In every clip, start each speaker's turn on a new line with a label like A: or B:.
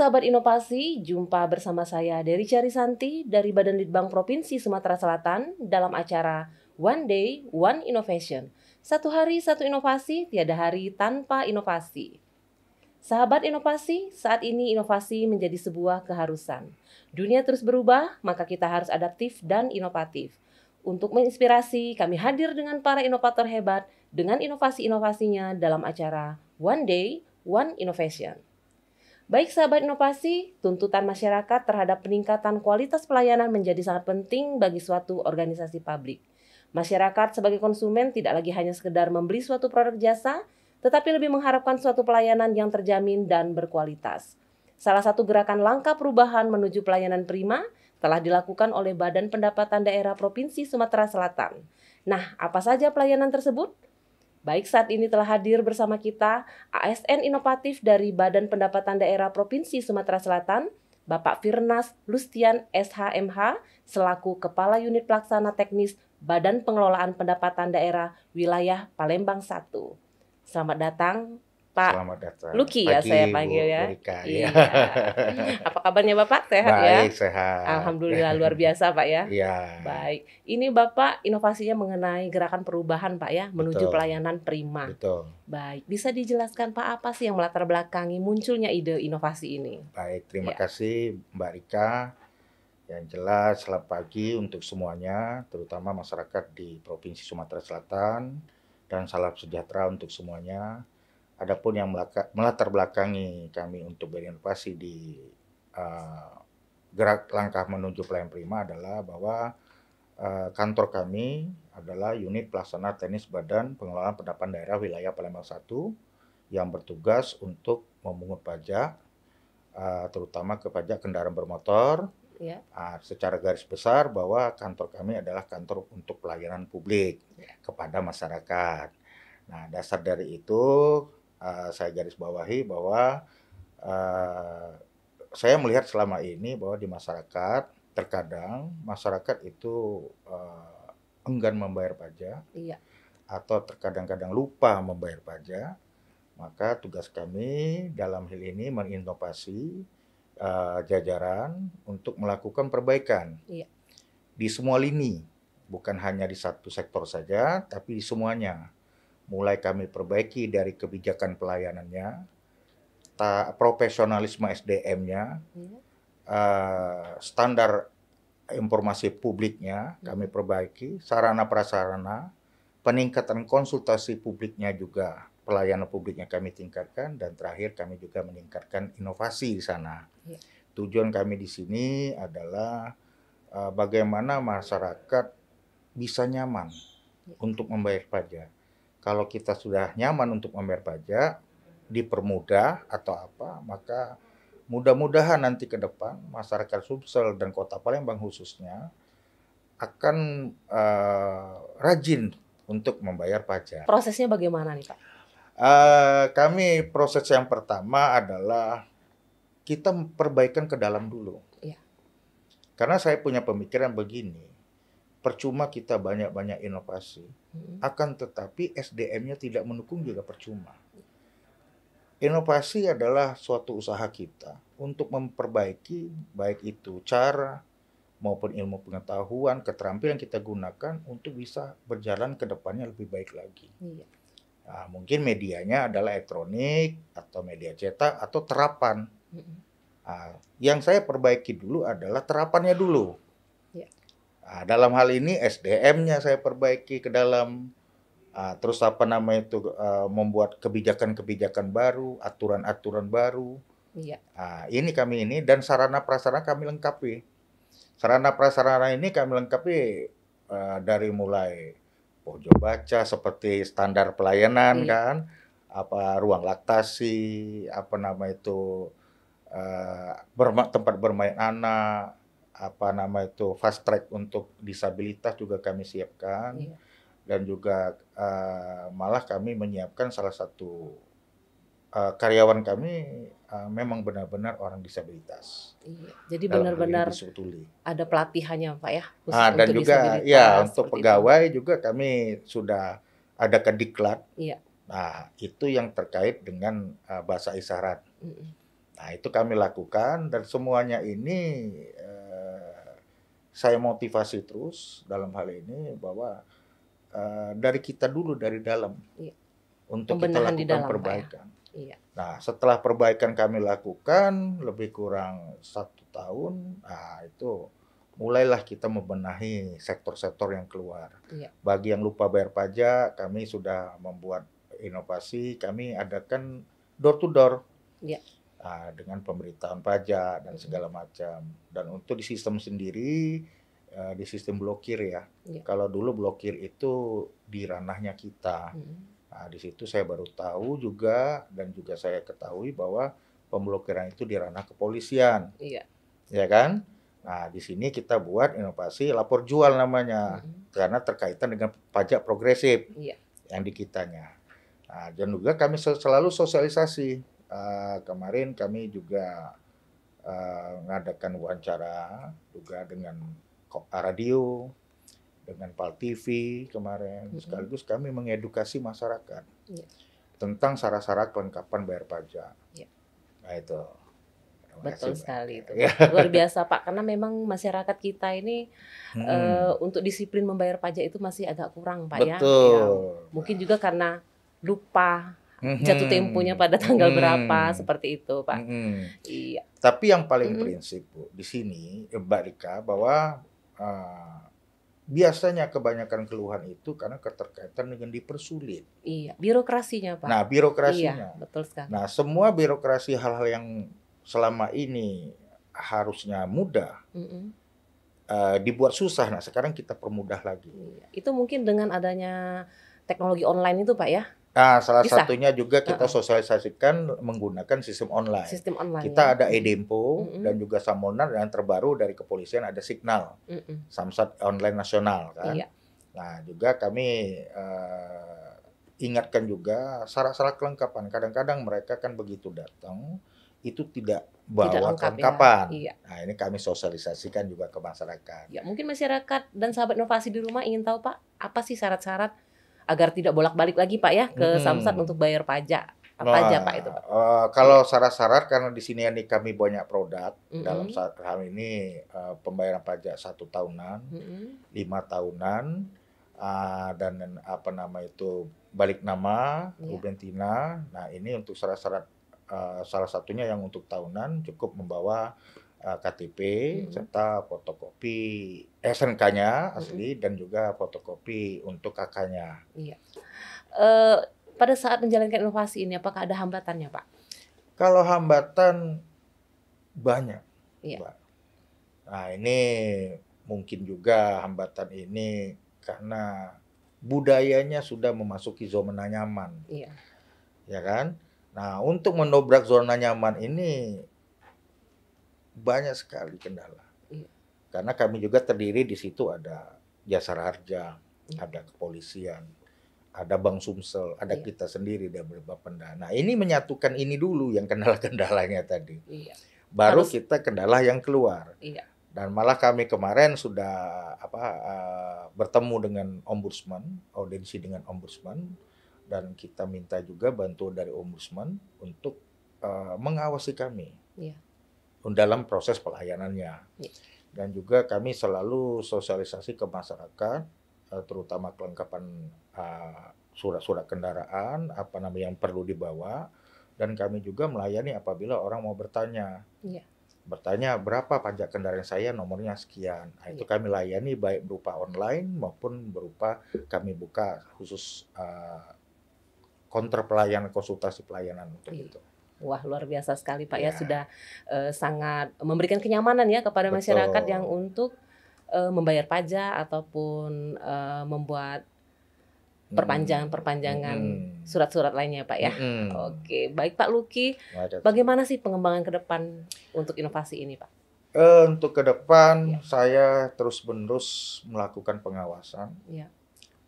A: sahabat inovasi, jumpa bersama saya Cari Carisanti dari Badan Litbang Provinsi Sumatera Selatan dalam acara One Day, One Innovation. Satu hari, satu inovasi, tiada hari tanpa inovasi. Sahabat inovasi, saat ini inovasi menjadi sebuah keharusan. Dunia terus berubah, maka kita harus adaptif dan inovatif. Untuk menginspirasi, kami hadir dengan para inovator hebat dengan inovasi-inovasinya dalam acara One Day, One Innovation. Baik sahabat inovasi, tuntutan masyarakat terhadap peningkatan kualitas pelayanan menjadi sangat penting bagi suatu organisasi publik. Masyarakat sebagai konsumen tidak lagi hanya sekedar membeli suatu produk jasa, tetapi lebih mengharapkan suatu pelayanan yang terjamin dan berkualitas. Salah satu gerakan langkah perubahan menuju pelayanan prima telah dilakukan oleh Badan Pendapatan Daerah Provinsi Sumatera Selatan. Nah, apa saja pelayanan tersebut? Baik saat ini telah hadir bersama kita ASN inovatif dari Badan Pendapatan Daerah Provinsi Sumatera Selatan, Bapak Firnas Lustian SHMH selaku Kepala Unit Pelaksana Teknis Badan Pengelolaan Pendapatan Daerah Wilayah Palembang 1. Selamat datang Pak Selamat datang. Luki ya Pagi, saya panggil ya. Rika, ya. iya. Apa kabarnya Bapak? Sehat Baik, ya? Baik, sehat. Alhamdulillah luar biasa Pak ya. Iya. Baik. Ini Bapak inovasinya mengenai gerakan perubahan Pak ya menuju Betul. pelayanan prima. Betul. Baik, bisa dijelaskan Pak apa sih yang melatar belakangi munculnya ide inovasi ini?
B: Baik, terima ya. kasih Mbak Rika. Yang jelas selamat pagi untuk semuanya, terutama masyarakat di Provinsi Sumatera Selatan dan salam sejahtera untuk semuanya. Adapun yang melaka, melatar belakangi kami untuk berinovasi di uh, gerak langkah menuju pelayan prima adalah bahwa uh, kantor kami adalah unit pelaksana teknis Badan Pengelolaan Pendapatan Daerah Wilayah Palembang 1 yang bertugas untuk memungut pajak uh, terutama ke pajak kendaraan bermotor yeah. Iya. uh, secara garis besar bahwa kantor kami adalah kantor untuk pelayanan publik yeah. kepada masyarakat. Nah, dasar dari itu Eh, saya garis bawahi bahwa uh, saya melihat selama ini bahwa di masyarakat terkadang masyarakat itu uh, enggan membayar pajak iya. atau terkadang-kadang lupa membayar pajak maka tugas kami dalam hal ini menginovasi uh, jajaran untuk melakukan perbaikan iya. di semua lini bukan hanya di satu sektor saja tapi di semuanya mulai kami perbaiki dari kebijakan pelayanannya, ta, profesionalisme SDM-nya, uh, iya. eh, standar informasi publiknya iya. kami perbaiki, sarana prasarana, peningkatan konsultasi publiknya juga pelayanan publiknya kami tingkatkan dan terakhir kami juga meningkatkan inovasi di sana. Yeah. Tujuan kami di sini adalah uh, bagaimana masyarakat bisa nyaman iya. untuk membayar pajak kalau kita sudah nyaman untuk membayar pajak, dipermudah atau apa, maka mudah-mudahan nanti ke depan masyarakat Sumsel dan Kota Palembang khususnya akan uh, rajin untuk membayar pajak.
A: Prosesnya bagaimana nih Pak?
B: Uh, kami proses yang pertama adalah kita perbaikan ke dalam dulu. Iya. Karena saya punya pemikiran begini, percuma kita banyak-banyak inovasi, hmm. akan tetapi SDM-nya tidak mendukung juga percuma. Inovasi adalah suatu usaha kita untuk memperbaiki baik itu cara maupun ilmu pengetahuan, keterampilan kita gunakan untuk bisa berjalan ke depannya lebih baik lagi. Iya. Nah, mungkin medianya adalah elektronik atau media cetak atau terapan. Mm -hmm. Nah, yang saya perbaiki dulu adalah terapannya dulu. Nah, dalam hal ini SDM-nya saya perbaiki ke dalam uh, terus apa nama itu uh, membuat kebijakan-kebijakan baru, aturan-aturan baru. Iya. Nah, ini kami ini dan sarana prasarana kami lengkapi. Sarana prasarana ini kami lengkapi uh, dari mulai pojok baca seperti standar pelayanan iya. kan, apa ruang laktasi, apa nama itu uh, tempat bermain anak apa nama itu fast track untuk disabilitas juga kami siapkan iya. dan juga uh, malah kami menyiapkan salah satu uh, karyawan kami uh, memang benar-benar orang disabilitas.
A: Iya. Jadi benar-benar ada pelatihannya Pak ya. Khusus ah, dan juga ya untuk
B: pegawai itu. juga kami sudah ada kediklat. Iya. Nah itu yang terkait dengan uh, bahasa isyarat. Mm -mm. Nah itu kami lakukan dan semuanya ini saya motivasi terus dalam hal ini bahwa uh, dari kita dulu dari dalam iya. untuk kita lakukan dalam, ya. perbaikan. Iya. Nah setelah perbaikan kami lakukan lebih kurang satu tahun, nah itu mulailah kita membenahi sektor-sektor yang keluar. Iya. Bagi yang lupa bayar pajak, kami sudah membuat inovasi, kami adakan door to door. Iya uh, dengan pemberitahuan pajak dan hmm. segala macam. Dan untuk di sistem sendiri uh, di sistem blokir ya. Yeah. Kalau dulu blokir itu di ranahnya kita. Mm. Nah, di situ saya baru tahu juga dan juga saya ketahui bahwa pemblokiran itu di ranah kepolisian. Iya. Ya kan? Nah, di sini kita buat inovasi lapor jual namanya hmm. karena terkaitan dengan pajak progresif yeah. yang di kitanya. Nah, dan juga kami selalu sosialisasi Eh, kemarin kami juga uh, mengadakan wawancara juga dengan eh, radio, dengan Pal TV kemarin. Mm-hmm. Sekaligus kami mengedukasi masyarakat yeah. tentang syarat-syarat kelengkapan bayar pajak. Yeah. Nah itu.
A: Betul sekali itu. Iya. Luar biasa Pak, karena memang masyarakat kita ini hmm. e, untuk disiplin membayar pajak itu masih agak kurang Pak Betul. ya. Betul. Ya. Mungkin juga karena lupa
B: mm-hmm. jatuh temponya pada tanggal mm-hmm. berapa
A: seperti itu Pak. Mm-hmm. Iya.
B: Tapi yang paling mm-hmm. prinsip Bu di sini eh, Mbak Rika bahwa uh, biasanya kebanyakan keluhan itu karena keterkaitan dengan dipersulit.
A: Iya, birokrasinya Pak. Nah, birokrasinya. Iya, betul sekali. Nah,
B: semua birokrasi hal-hal yang selama ini harusnya mudah. Mm-hmm. Uh, dibuat susah. Nah, sekarang kita permudah lagi. Iya,
A: itu mungkin dengan adanya teknologi online itu, Pak ya?
B: Nah, salah Bisa. satunya juga kita uh -uh. sosialisasikan menggunakan sistem online.
A: Sistem online. Kita ya. ada
B: Edempo uh dan juga Samonar dan terbaru dari kepolisian ada Signal. Uh Samsat online nasional kan. Iya. Nah, juga kami uh, ingatkan juga syarat-syarat kelengkapan. Kadang-kadang mereka kan begitu datang itu tidak bawa tidak ya. kelengkapan. Ya. Iya. Nah, ini kami sosialisasikan juga ke masyarakat. Ya,
A: mungkin masyarakat dan sahabat inovasi di rumah ingin tahu Pak, apa sih syarat-syarat agar tidak bolak-balik lagi Pak ya ke hmm. Samsat untuk bayar pajak. Apa nah, aja Pak itu?
B: Pak? Uh, kalau syarat-syarat karena di sini ini kami banyak produk mm-hmm. dalam saat hal ini uh, pembayaran pajak satu tahunan, mm-hmm. lima tahunan, uh, dan apa nama itu balik nama, yeah. Iya. Tina. Nah ini untuk syarat-syarat uh, salah satunya yang untuk tahunan cukup membawa Eh, KTP hmm. serta fotokopi SNK-nya asli dan juga fotokopi untuk kakaknya.
A: Iya. Uh, pada saat menjalankan inovasi ini apakah ada hambatannya, Pak?
B: Kalau hambatan banyak, iya. Pak. Nah, ini mungkin juga hambatan ini karena budayanya sudah memasuki zona nyaman. Iya. Ya kan? Nah, untuk mendobrak zona nyaman ini banyak sekali kendala. Iya. Karena kami juga terdiri di situ ada jasa harja, iya. ada kepolisian, ada Bank Sumsel, ada iya. kita sendiri dan beberapa pendana. Nah, ini menyatukan ini dulu yang kendala-kendalanya tadi.
A: Iya. Baru Harus...
B: kita kendala yang keluar. Iya. Dan malah kami kemarin sudah apa uh, bertemu dengan ombudsman, audiensi dengan ombudsman dan kita minta juga bantuan dari ombudsman untuk uh, mengawasi kami. Iya dalam proses pelayanannya. Yeah. Dan juga kami selalu sosialisasi ke masyarakat, eh, terutama kelengkapan eh, surat-surat kendaraan, apa namanya yang perlu dibawa, dan kami juga melayani apabila orang mau bertanya. Yeah. Bertanya berapa pajak kendaraan saya, nomornya sekian. Nah, itu iya. kami layani baik berupa online maupun berupa kami buka khusus uh, konter pelayanan konsultasi pelayanan untuk
A: iya. itu. Wah luar biasa sekali Pak ya, ya sudah uh, sangat memberikan kenyamanan ya kepada Betul. masyarakat yang untuk uh, membayar pajak ataupun uh, membuat hmm. perpanjangan-perpanjangan hmm. surat-surat lainnya Pak ya. Hmm. Oke, baik Pak Luki. Bagaimana sih pengembangan ke depan untuk inovasi ini Pak?
B: Uh, untuk ke depan ya. saya terus-menerus melakukan pengawasan. Ya.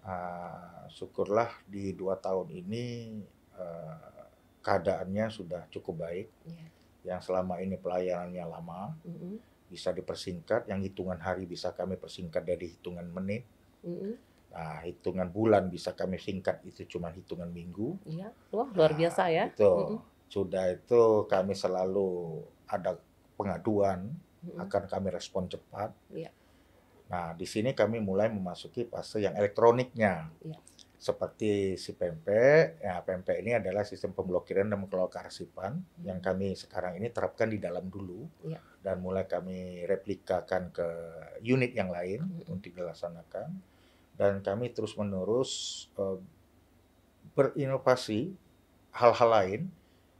B: Uh, syukurlah di dua tahun ini uh, keadaannya sudah cukup baik. Yeah. Yang selama ini pelayanannya lama mm -hmm. bisa dipersingkat, yang hitungan hari bisa kami persingkat dari hitungan menit. Mm -hmm. Nah, hitungan bulan bisa kami singkat itu cuma hitungan minggu.
A: Iya, wah luar nah, biasa ya. Itu mm -hmm.
B: sudah itu kami selalu ada pengaduan mm -hmm. akan kami respon cepat. Yeah. Nah, di sini kami mulai memasuki fase yang elektroniknya. Yeah seperti si pempek, ya pempek ini adalah sistem pemblokiran dan mengelola kearsipan hmm. yang kami sekarang ini terapkan di dalam dulu ya. dan mulai kami replikakan ke unit yang lain hmm. untuk dilaksanakan dan kami terus menerus uh, eh, berinovasi hal-hal lain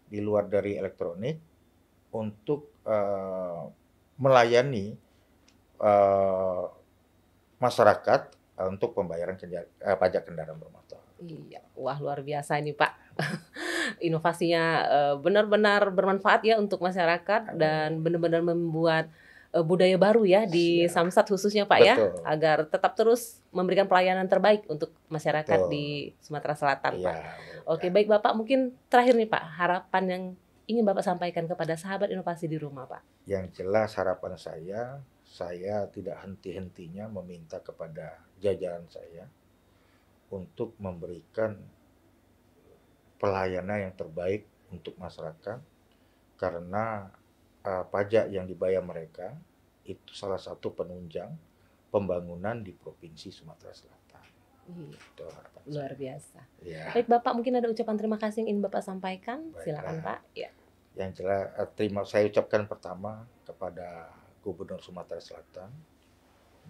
B: di luar dari elektronik untuk uh, melayani uh, masyarakat Eh, untuk pembayaran kendara, eh, pajak kendaraan bermotor.
A: Iya, wah luar biasa ini Pak. Inovasinya eh, benar-benar bermanfaat ya untuk masyarakat Amin. dan benar-benar membuat eh, budaya baru ya di ya. Samsat khususnya Pak ya. Betul. ya agar tetap terus memberikan pelayanan terbaik untuk masyarakat Betul. di Sumatera Selatan ya, Pak. Oke, baik Bapak mungkin terakhir nih Pak, harapan yang ingin Bapak sampaikan kepada sahabat inovasi di rumah Pak.
B: Yang jelas harapan saya saya tidak henti-hentinya meminta kepada jajaran saya untuk memberikan pelayanan yang terbaik untuk masyarakat karena uh, pajak yang dibayar mereka itu salah satu penunjang pembangunan di Provinsi Sumatera Selatan.
A: Iya. Luar biasa. Ya. Baik Bapak mungkin ada ucapan terima kasih yang ingin Bapak sampaikan. Baiklah. Silakan Pak. Ya.
B: Yang jelas eh, terima saya ucapkan pertama kepada Gubernur Sumatera Selatan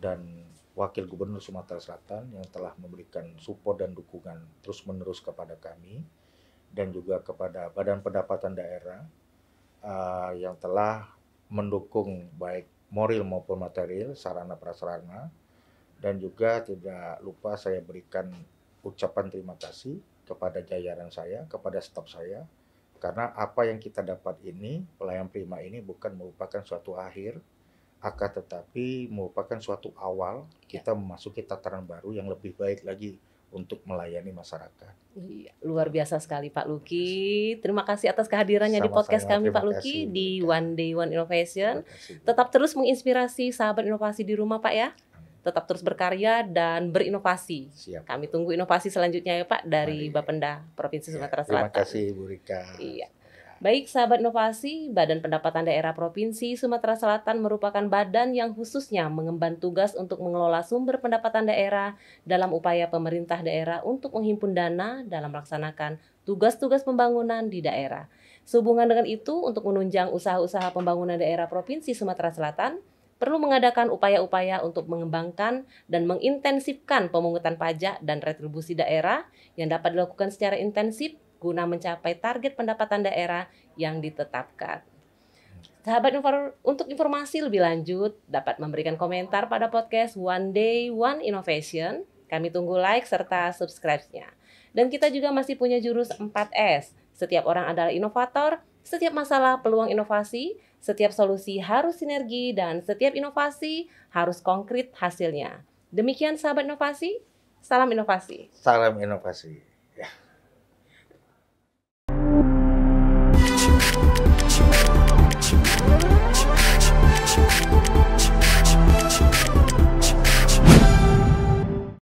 B: dan Wakil Gubernur Sumatera Selatan yang telah memberikan support dan dukungan terus-menerus kepada kami dan juga kepada Badan Pendapatan Daerah uh, yang telah mendukung baik moral maupun material, sarana prasarana dan juga tidak lupa saya berikan ucapan terima kasih kepada jajaran saya, kepada staf saya karena apa yang kita dapat ini, pelayan prima ini bukan merupakan suatu akhir akan tetapi merupakan suatu awal ya. kita memasuki tataran baru yang lebih baik lagi untuk melayani masyarakat.
A: Iya, luar biasa sekali Pak Luki. Terima kasih atas kehadirannya sama di podcast kami Pak Luki kasih, di One Day One Innovation. Tetap terus menginspirasi sahabat inovasi di rumah Pak ya. Tetap terus berkarya dan berinovasi. Siap. Kami tunggu inovasi selanjutnya ya Pak dari Bapenda Provinsi iya, Sumatera Selatan.
B: Terima kasih Bu Rika.
A: Iya. Baik sahabat inovasi, Badan Pendapatan Daerah Provinsi Sumatera Selatan merupakan badan yang khususnya mengemban tugas untuk mengelola sumber pendapatan daerah dalam upaya pemerintah daerah untuk menghimpun dana dalam melaksanakan tugas-tugas pembangunan di daerah. Sehubungan dengan itu, untuk menunjang usaha-usaha pembangunan daerah Provinsi Sumatera Selatan, perlu mengadakan upaya-upaya untuk mengembangkan dan mengintensifkan pemungutan pajak dan retribusi daerah yang dapat dilakukan secara intensif guna mencapai target pendapatan daerah yang ditetapkan. Sahabat Infor, untuk informasi lebih lanjut dapat memberikan komentar pada podcast One Day One Innovation. Kami tunggu like serta subscribe-nya. Dan kita juga masih punya jurus 4S. Setiap orang adalah inovator, setiap masalah peluang inovasi, setiap solusi harus sinergi, dan setiap inovasi harus konkret hasilnya. Demikian sahabat inovasi, salam inovasi.
B: Salam inovasi.